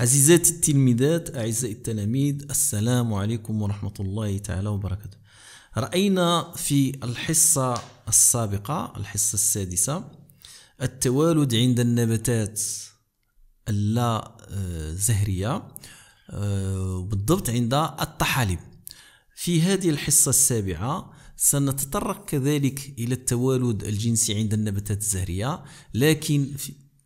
عزيزاتي التلميذات أعزائي التلاميذ السلام عليكم ورحمة الله تعالى وبركاته رأينا في الحصة السابقة الحصة السادسة التوالد عند النباتات اللا آه، زهرية آه، بالضبط عند الطحالب في هذه الحصة السابعة سنتطرق كذلك إلى التوالد الجنسي عند النباتات الزهرية لكن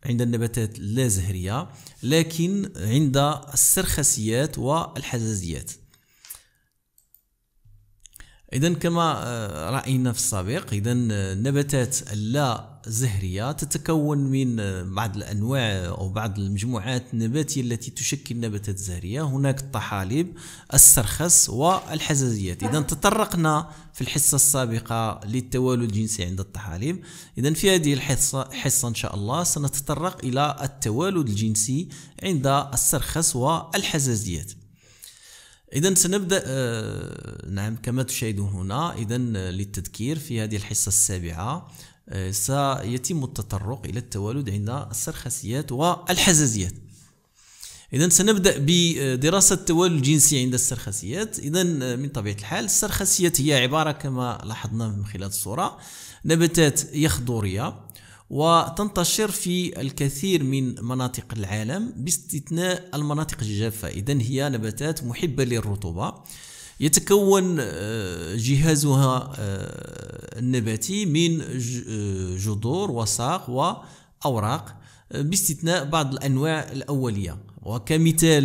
عند النباتات لا زهرية لكن عند السرخسيات والحزازيات إذا كما آه، رأينا في السابق إذا النباتات آه، اللا زهرية تتكون من بعض الأنواع أو بعض المجموعات النباتية التي تشكل نباتات زهرية هناك الطحالب السرخس والحزازيات إذا تطرقنا في الحصة السابقة للتوالد الجنسي عند الطحالب إذا في هذه الحصة حصة إن شاء الله سنتطرق إلى التوالد الجنسي عند السرخس والحزازيات اذا سنبدا آه، نعم كما تشاهدون هنا اذا للتذكير في هذه الحصه السابعه سيتم التطرق إلى التوالد عند السرخسيات والحزازيات إذا سنبدأ بدراسة التوالد الجنسي عند السرخسيات إذا آه، من طبيعة الحال السرخسيات هي عبارة كما لاحظنا من خلال الصورة نباتات يخضوريه وتنتشر في الكثير من مناطق العالم باستثناء المناطق الجافة إذا هي نباتات محبة للرطوبة يتكون آه، جهازها آه، النباتي من آه، جذور وساق وأوراق باستثناء بعض الأنواع الأولية وكمثال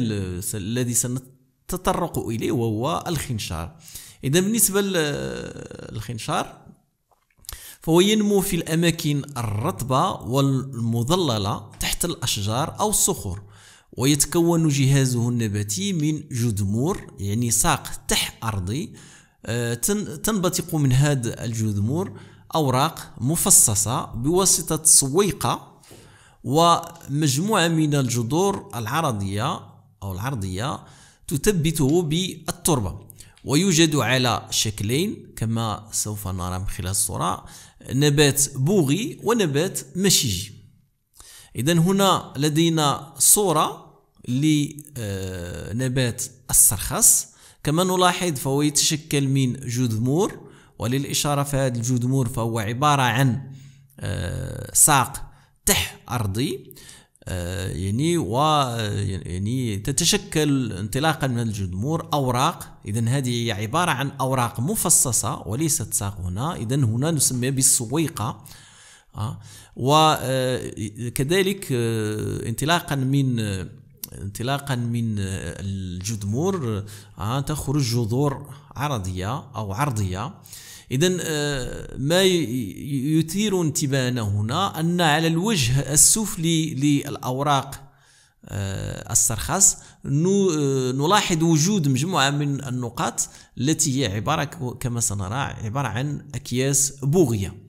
الذي سنتطرق إليه وهو الخنشار إذا بالنسبة للخنشار فهو ينمو في الأماكن الرطبة والمظللة تحت الأشجار أو الصخور ويتكون جهازه النباتي من جذمور يعني ساق تح أرضي آه، تنبثق من هذا الجذمور أوراق مفصصة بواسطة سويقة ومجموعة من الجذور العرضية أو العرضية تثبته بالتربة ويوجد على شكلين كما سوف نرى من خلال الصورة نبات بوغي ونبات مشيجي إذا هنا لدينا صورة لنبات السرخس كما نلاحظ فهو يتشكل من جذمور وللإشارة فهذا الجذمور فهو عبارة عن آه، ساق تح أرضي آه، يعني و يعني تتشكل انطلاقا من الجذمور اوراق اذا هذه هي عباره عن اوراق مفصصه وليست ساق هنا اذا هنا نسميها بالسويقه آه، وكذلك انطلاقا من انطلاقا من الجذمور آه، تخرج جذور عرضية أو عرضية إذا آه، ما يثير انتباهنا هنا أن على الوجه السفلي للأوراق آه، السرخس نلاحظ وجود مجموعة من النقاط التي هي عبارة كما سنرى عبارة عن أكياس بوغية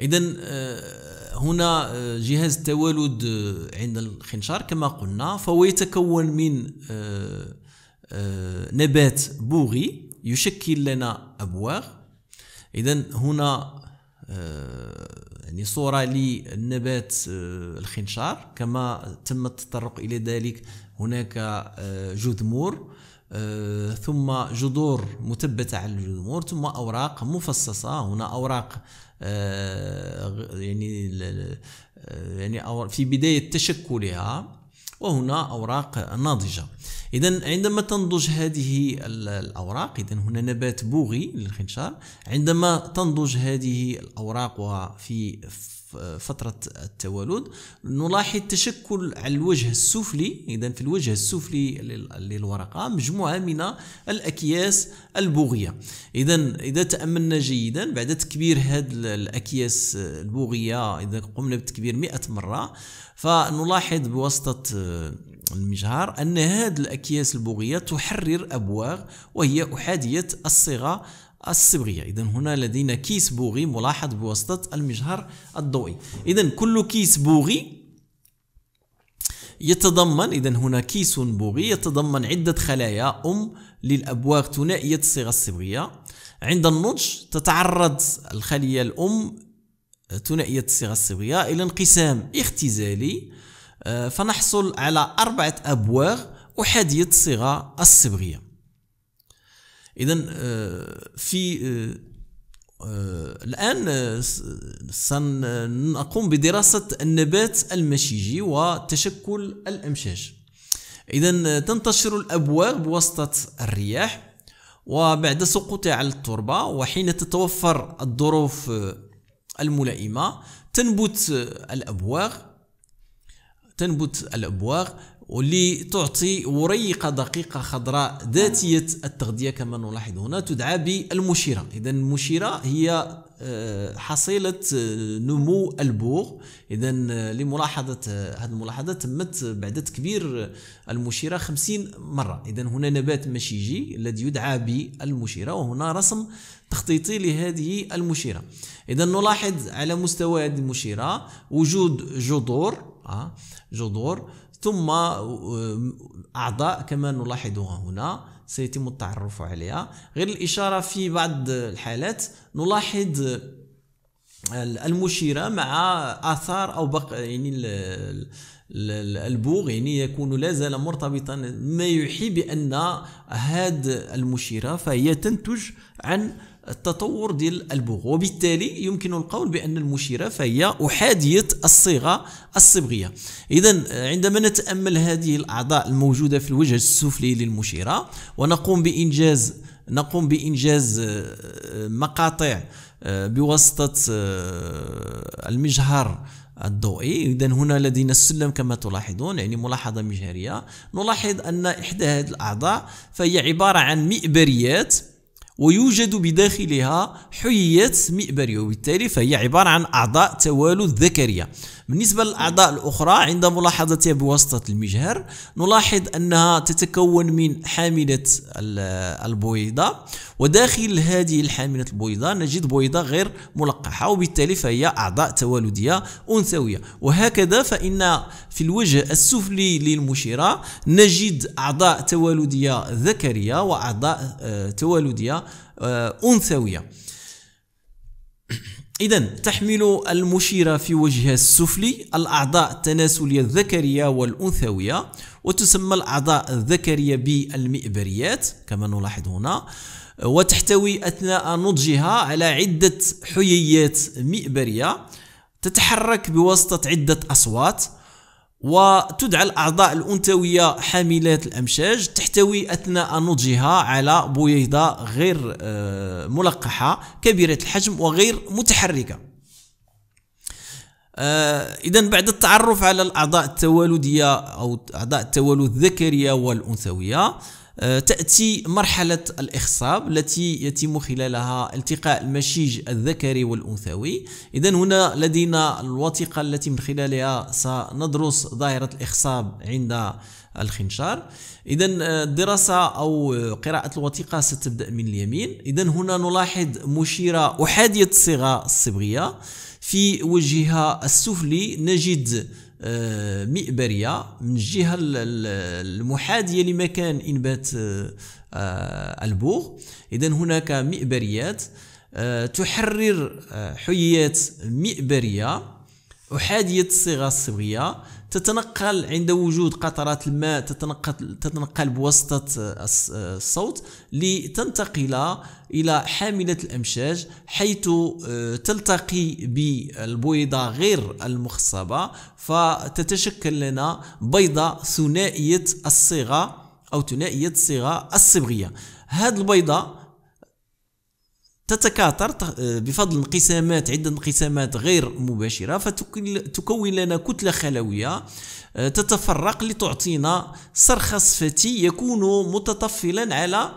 اذا آه، هنا آه، جهاز التوالد آه، عند الخنشار كما قلنا فهو يتكون من نبات بوغي يشكل لنا ابواغ اذا هنا يعني صورة للنبات الخنشار كما تم التطرق إلى ذلك هناك جذمور آه، ثم جذور مثبتة على الجذور ثم أوراق مفصصة هنا أوراق آه، يعني آه، يعني في بداية تشكلها وهنا أوراق ناضجة اذا عندما تنضج هذه الاوراق اذا هنا نبات بوغي للخنشار عندما تنضج هذه الاوراق وفي فترة التوالد نلاحظ تشكل على الوجه السفلي إذا في الوجه السفلي للورقة مجموعة من الأكياس البوغية إذا إذا تأملنا جيدا بعد تكبير هذه الأكياس البوغية إذا قمنا بتكبير 100 مرة فنلاحظ بواسطة المجهر أن هذه الأكياس البوغية تحرر أبواغ وهي أحادية الصيغة الصبغية إذا هنا لدينا كيس بوغي ملاحظ بواسطة المجهر الضوئي إذا كل كيس بوغي يتضمن إذا هنا كيس بوغي يتضمن عدة خلايا أم للأبواغ ثنائية الصيغة الصبغية عند النضج تتعرض الخلية الأم ثنائية الصيغة الصبغية إلى انقسام اختزالي آه، فنحصل على أربعة أبواغ أحادية الصيغة الصبغية إذا آه، في آه، الآن سنقوم بدراسة النبات المشيجي وتشكل الأمشاج إذا تنتشر الأبواغ بواسطة الرياح وبعد سقوطها على التربة وحين تتوفر الظروف الملائمة تنبت الأبواغ تنبت الأبواغ تعطي وريقة دقيقة خضراء ذاتية التغذية كما نلاحظ هنا تدعى بالمشيرة إذا المشيرة هي آه، حصيلة آه، نمو البوغ إذا آه، لملاحظة هذه الملاحظة تمت بعد تكبير المشيرة 50 مرة إذا هنا نبات مشيجي الذي يدعى بالمشيرة وهنا رسم تخطيطي لهذه المشيرة إذا نلاحظ على مستوى هذه المشيرة وجود جذور آه، جذور ثم آه، أعضاء كما نلاحظها هنا سيتم التعرف عليها غير الإشارة في بعض الحالات نلاحظ آه، المشيرة مع آثار أو بق يعني البوغ يعني يكون لا زال مرتبطا ما يوحي بأن هذه المشيرة فهي تنتج عن التطور ديال البوغ وبالتالي يمكن القول بان المشيره فهي احاديه الصيغه الصبغيه اذا عندما نتامل هذه الاعضاء الموجوده في الوجه السفلي للمشيره ونقوم بانجاز نقوم بانجاز آه، مقاطع آه، بواسطه آه، المجهر الضوئي اذا هنا لدينا السلم كما تلاحظون يعني ملاحظه مجهريه نلاحظ ان احدى هذه الاعضاء فهي عباره عن مئبريات ويوجد بداخلها حيات مئبرية وبالتالي فهي عبارة عن أعضاء توالد ذكرية بالنسبة للأعضاء الأخرى عند ملاحظتها بواسطة المجهر نلاحظ أنها تتكون من حاملة البويضة وداخل هذه الحاملة البويضة نجد بويضة غير ملقحة وبالتالي فهي أعضاء توالدية أنثوية وهكذا فإن في الوجه السفلي للمشيرة نجد أعضاء توالدية ذكرية وأعضاء آه، توالدية آه، أنثوية إذا تحمل المشيرة في وجهها السفلي الأعضاء التناسلية الذكرية والأنثوية وتسمى الأعضاء الذكرية بالمئبريات كما نلاحظ هنا وتحتوي أثناء نضجها على عدة حييات مئبرية تتحرك بواسطة عدة أصوات وتدعى الأعضاء الأنثوية حاملات الأمشاج تحتوي أثناء نضجها على بويضة غير آه، ملقحة كبيرة الحجم وغير متحركة آه، إذا بعد التعرف على الأعضاء التوالدية أو أعضاء التوالد الذكرية والأنثوية آه، تأتي مرحلة الإخصاب التي يتم خلالها التقاء المشيج الذكري والأنثوي إذا هنا لدينا الوثيقة التي من خلالها سندرس ظاهرة الإخصاب عند الخنشار اذا آه، الدراسه او قراءه الوثيقه ستبدا من اليمين اذا هنا نلاحظ مشيره احاديه الصيغه الصبغيه في وجهها السفلي نجد آه، مئبريه من الجهه المحادية لمكان انبات آه، آه، البوغ اذا هناك مئبريات تحرر حيات مئبريه احاديه الصيغه الصبغيه تتنقل عند وجود قطرات الماء تتنقل, تتنقل بواسطة الصوت لتنتقل إلى حاملة الأمشاج حيث آه، تلتقي بالبويضة غير المخصبة فتتشكل لنا بيضة ثنائية الصيغة أو ثنائية الصيغة الصبغية هذه البيضة تتكاثر آه، بفضل انقسامات عدة انقسامات غير مباشرة فتكون لنا كتلة خلوية آه، تتفرق لتعطينا صرخة صفتي يكون متطفلا على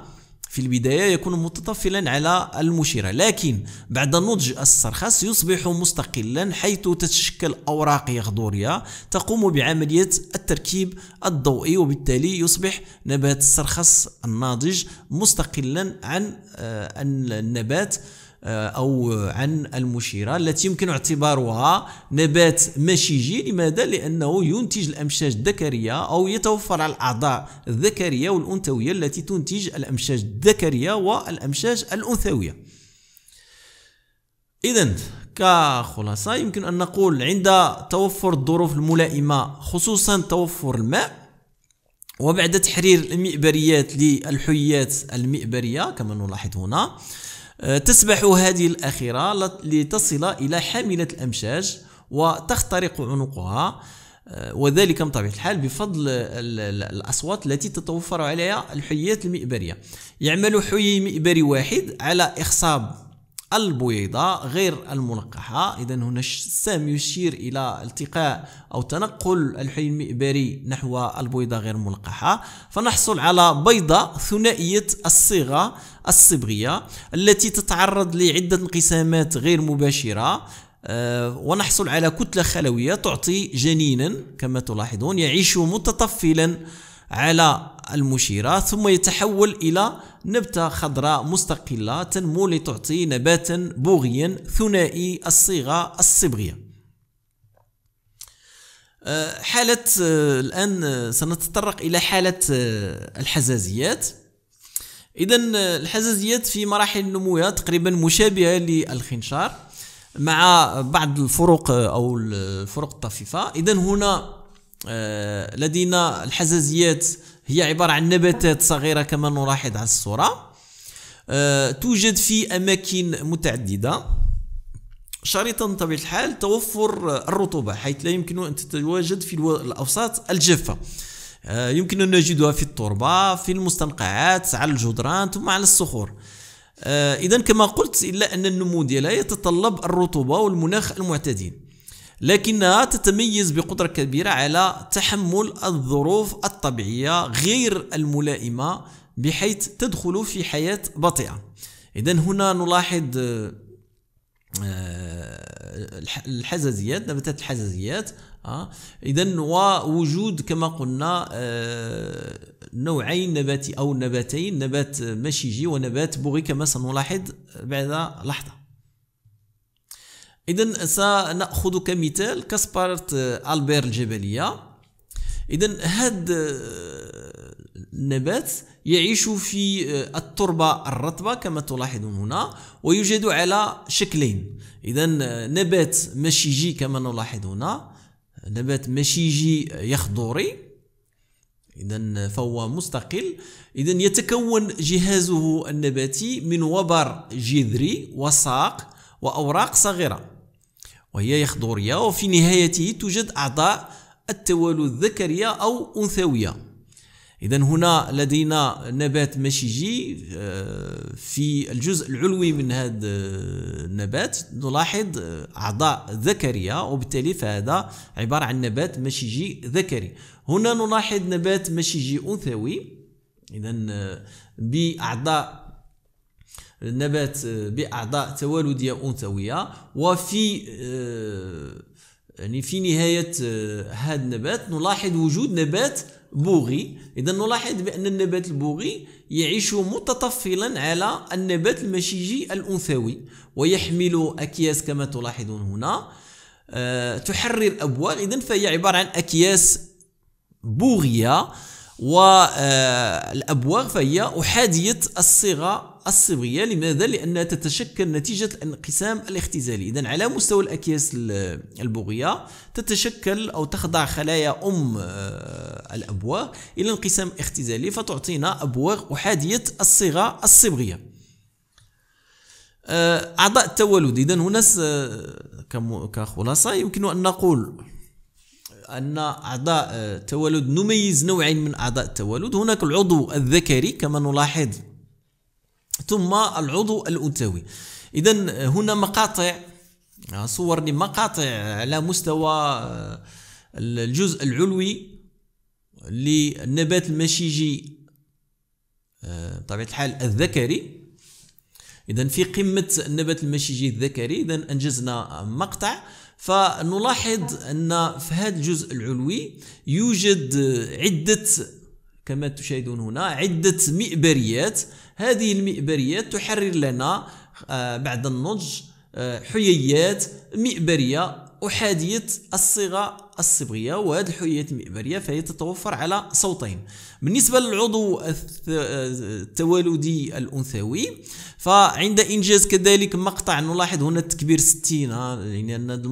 في البداية يكون متطفلا على المشيرة لكن بعد نضج السرخس يصبح مستقلا حيث تتشكل أوراق يغدورية تقوم بعملية التركيب الضوئي وبالتالي يصبح نبات السرخس الناضج مستقلا عن آه، النبات آه، أو عن المشيرة التي يمكن اعتبارها نبات مشيجي لماذا؟ لأنه ينتج الأمشاج الذكرية أو يتوفر على الأعضاء الذكرية والأنثوية التي تنتج الأمشاج الذكرية والأمشاج الأنثوية إذا كخلاصة يمكن أن نقول عند توفر الظروف الملائمة خصوصا توفر الماء وبعد تحرير المئبريات للحيات المئبرية كما نلاحظ هنا آه، تسبح هذه الأخيرة لتصل إلى حاملة الأمشاج وتخترق عنقها آه، وذلك بطبيعة الحال بفضل الأصوات التي تتوفر عليها الحيات المئبرية يعمل حي مئبري واحد على إخصاب البويضة غير الملقحة إذا هنا السهم يشير إلى التقاء أو تنقل الحي المئبري نحو البويضة غير الملقحة فنحصل على بيضة ثنائية الصيغة الصبغية التي تتعرض لعدة انقسامات غير مباشرة آه، ونحصل على كتلة خلوية تعطي جنينا كما تلاحظون يعيش متطفلا على المشيرة ثم يتحول إلى نبتة خضراء مستقلة تنمو لتعطي نباتا بوغيا ثنائي الصيغة الصبغية أه، حالة أه، الآن أه، سنتطرق إلى حالة الحزازيات إذا الحزازيات في مراحل نموها تقريبا مشابهة للخنشار مع بعض الفروق أو الفروق الطفيفة إذا هنا آه، لدينا الحزازيات هي عبارة عن نباتات صغيرة كما نلاحظ على الصورة آه، توجد في أماكن متعددة شريطا بطبيعة الحال توفر الرطوبة حيث لا يمكن أن تتواجد في الأوساط الجافة آه، يمكن أن نجدها في التربة في المستنقعات على الجدران ثم على الصخور إذا كما قلت إلا أن النمو ديالها يتطلب الرطوبة والمناخ المعتدل لكنها تتميز بقدرة كبيرة على تحمل الظروف الطبيعية غير الملائمة بحيث تدخل في حياة بطيئة إذا هنا نلاحظ آه، الحزازيات نباتات الحزازيات آه، إذا ووجود كما قلنا آه، نوعين نباتي أو نباتين نبات مشيجي ونبات بوغي كما سنلاحظ بعد لحظة إذا سنأخذ كمثال كسبارة آه، ألبير الجبلية إذا هذا آه، النبات يعيش في آه، التربة الرطبة كما تلاحظون هنا ويوجد على شكلين إذا نبات مشيجي كما نلاحظ هنا نبات مشيجي يخضري إذا فهو مستقل إذا يتكون جهازه النباتي من وبر جذري وساق وأوراق صغيرة وهي يخضورية وفي نهايته توجد أعضاء التوالد ذكرية أو أنثوية إذا هنا لدينا نبات مشيجي آه، في الجزء العلوي من هذا النبات نلاحظ أعضاء ذكرية وبالتالي فهذا عبارة عن نبات مشيجي ذكري هنا نلاحظ نبات مشيجي أنثوي إذا آه، بأعضاء النبات آه، باعضاء توالديه انثويه وفي آه، يعني في نهايه آه، هذا النبات نلاحظ وجود نبات بوغي اذا نلاحظ بان النبات البوغي يعيش متطفلا على النبات المشيجي الانثوي ويحمل اكياس كما تلاحظون هنا تحرر ابواغ اذا فهي عباره عن اكياس بوغيه والأبواغ آه، فهي أحادية الصيغة الصبغية لماذا؟ لأنها تتشكل نتيجة الانقسام الاختزالي إذا على مستوى الأكياس البغيه تتشكل أو تخضع خلايا أم آه، الأبواغ إلى انقسام اختزالي فتعطينا أبواغ أحادية الصيغة الصبغية آه، أعضاء التوالد إذا هنا كخلاصة يمكن أن نقول أن أعضاء التوالد آه، نميز نوعين من أعضاء التوالد هناك العضو الذكري كما نلاحظ ثم العضو الأنثوي إذا آه، هنا مقاطع آه، صور لمقاطع على مستوى الجزء العلوي للنبات المشيجي بطبيعة الحال الذكري إذا في قمة النبات المشيجي الذكري إذا أنجزنا مقطع فنلاحظ أن في هذا الجزء العلوي يوجد عدة كما تشاهدون هنا عدة مئبريات هذه المئبريات تحرر لنا آه، بعد النضج آه، حييات مئبرية أحادية الصيغة الصبغية وهذه الحيات المئبرية فهي تتوفر على صوتين بالنسبة للعضو التوالدي الأنثوي فعند إنجاز كذلك مقطع نلاحظ هنا التكبير 60 يعني أن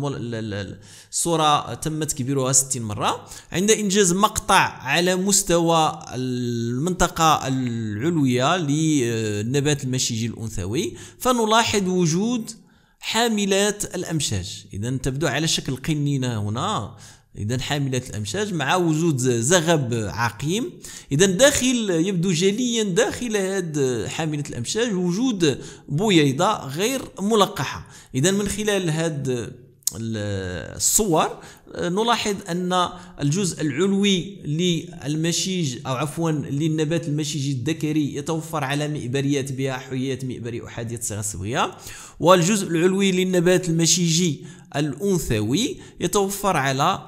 الصورة تم تكبيرها 60 مرة عند إنجاز مقطع على مستوى المنطقة العلوية للنبات المشيجي الأنثوي فنلاحظ وجود حاملات الامشاج اذا تبدو على شكل قنينه هنا اذا حاملات الامشاج مع وجود زغب عقيم اذا داخل يبدو جليا داخل هاد حامله الامشاج وجود بويضه غير ملقحه اذا من خلال هاد الصور آه، نلاحظ ان الجزء العلوي للمشيج او عفوا للنبات المشيجي الذكري يتوفر على مئبريات بها حيات مئبري احاديه صغيره الصبغيه والجزء العلوي للنبات المشيجي الانثوي يتوفر على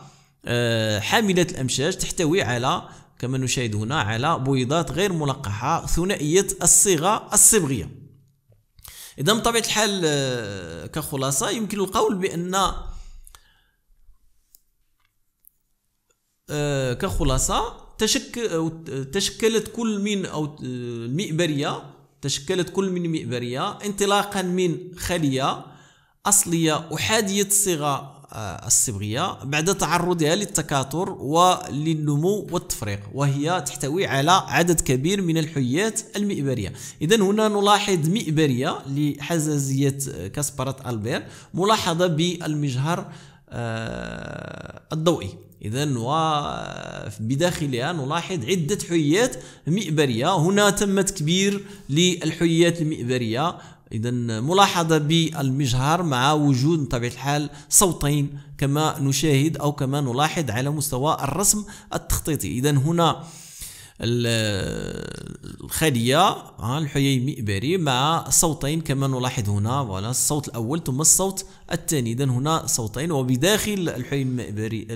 آه، حامله الامشاج تحتوي على كما نشاهد هنا على بويضات غير ملقحه ثنائيه الصيغه الصبغيه اذا بطبيعه الحال آه، كخلاصه يمكن القول بان آه، كخلاصه تشك تشكلت كل من او المئبريه آه، تشكلت كل من مئبريه انطلاقا من خليه اصليه احاديه الصيغه آه، الصبغية بعد تعرضها للتكاثر وللنمو والتفريق وهي تحتوي على عدد كبير من الحيات المئبرية إذا هنا نلاحظ مئبرية لحزازية كاسبرات ألبير ملاحظة بالمجهر آه، الضوئي اذا وبداخلها نلاحظ عده حيات مئبريه هنا تم تكبير للحيات المئبريه إذا ملاحظة بالمجهر مع وجود بطبيعة الحال صوتين كما نشاهد أو كما نلاحظ على مستوى الرسم التخطيطي إذا هنا الخلية الحييمي إبري مع صوتين كما نلاحظ هنا فوالا الصوت الأول ثم الصوت الثاني إذا هنا صوتين وبداخل الحييمي المئبري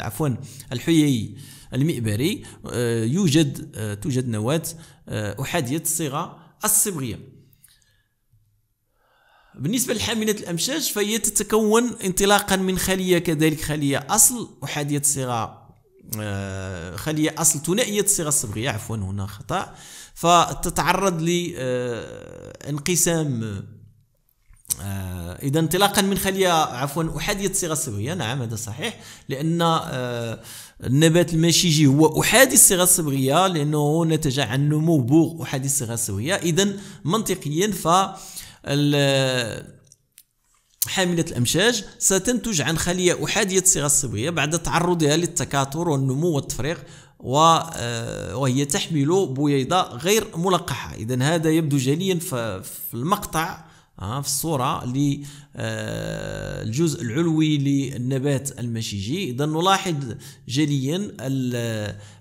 عفوا الحيي المئبري آه، يوجد آه، توجد نواة آه، أحادية الصيغة الصبغية بالنسبة لحاملات الأمشاج فهي تتكون انطلاقا من خلية كذلك خلية أصل أحادية صيغة آه، خلية أصل ثنائية الصيغة الصبغية عفوا هنا خطأ فتتعرض لانقسام آه، آه، إذا انطلاقا من خلية عفوا أحادية الصيغة الصبغية نعم هذا صحيح لأن النبات المشيجي هو أحادي الصيغة الصبغية لأنه نتج عن نمو بوغ أحادي الصيغة الصبغية إذا منطقيا ف حاملة الأمشاج ستنتج عن خلية أحادية الصيغة الصبغية بعد تعرضها للتكاثر والنمو والتفريغ آه، وهي تحمل بويضة غير ملقحة إذا هذا يبدو جليا في المقطع في الصورة للجزء آه، العلوي للنبات المشيجي إذا نلاحظ جليا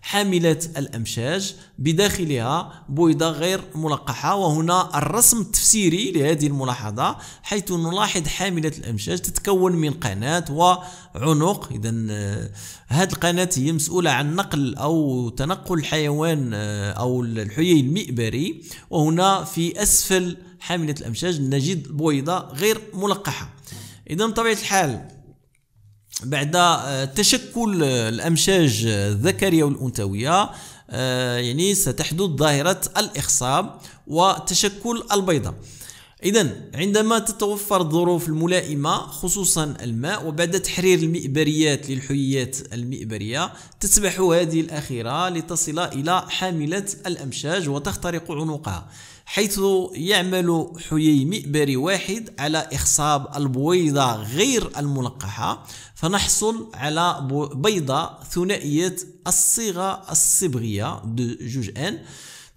حاملة الأمشاج بداخلها بويضة غير ملقحة وهنا الرسم التفسيري لهذه الملاحظة حيث نلاحظ حاملة الأمشاج تتكون من قناة وعنق إذا آه، هذه القناة هي مسؤولة عن نقل أو تنقل الحيوان آه، أو الحيي المئبري وهنا في أسفل حاملة الأمشاج نجد بويضة غير ملقحة إذا بطبيعة الحال بعد آه، تشكل آه، الأمشاج آه، الذكرية والأنثوية يعني ستحدث ظاهرة الإخصاب وتشكل البيضة إذا عندما تتوفر الظروف الملائمة خصوصا الماء وبعد تحرير المئبريات للحليات المئبرية تسبح هذه الأخيرة لتصل إلى حاملة الأمشاج وتخترق عنقها حيث يعمل حيي مئبري واحد على إخصاب البويضة غير الملقحة فنحصل على بيضة ثنائية الصيغة الصبغية دو جوج أن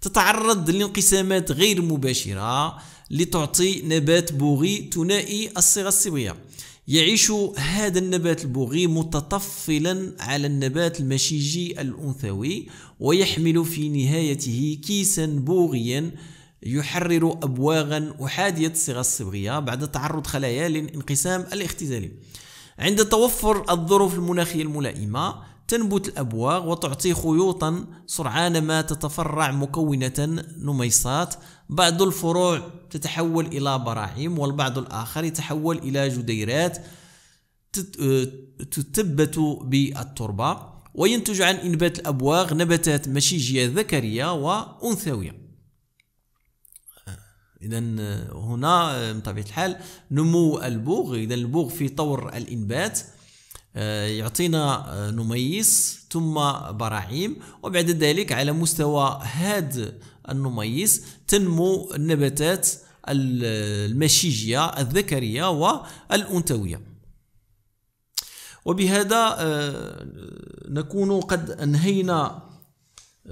تتعرض لانقسامات غير مباشرة لتعطي نبات بوغي ثنائي الصيغة السوية يعيش هذا النبات البوغي متطفلا على النبات المشيجي الأنثوي ويحمل في نهايته كيسا بوغيا يحرر أبواغا أحادية الصيغة الصبغية بعد تعرض خلايا للانقسام الاختزالي عند توفر الظروف المناخية الملائمة تنبت الأبواغ وتعطي خيوطا سرعان ما تتفرع مكونة نميصات بعض الفروع تتحول إلى براعم والبعض الآخر يتحول إلى جديرات تثبت آه، بالتربة وينتج عن إنبات الأبواغ نباتات مشيجية ذكرية وأنثوية آه، إذا آه، هنا بطبيعة الحال نمو البوغ إذا البوغ في طور الإنبات آه، يعطينا آه، نميس ثم براعيم وبعد ذلك على مستوى هذا النميس تنمو النباتات المشيجية الذكرية والأنثوية وبهذا آه، نكون قد أنهينا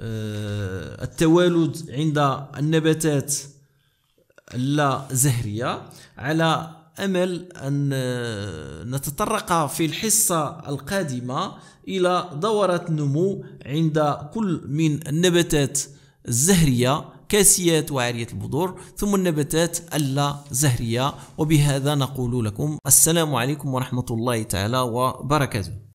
التوالد عند النباتات اللا زهرية على أمل أن آه، نتطرق في الحصة القادمة إلى دورة النمو عند كل من النباتات الزهرية كاسيات وعارية البذور ثم النباتات اللا زهرية وبهذا نقول لكم السلام عليكم ورحمة الله تعالى وبركاته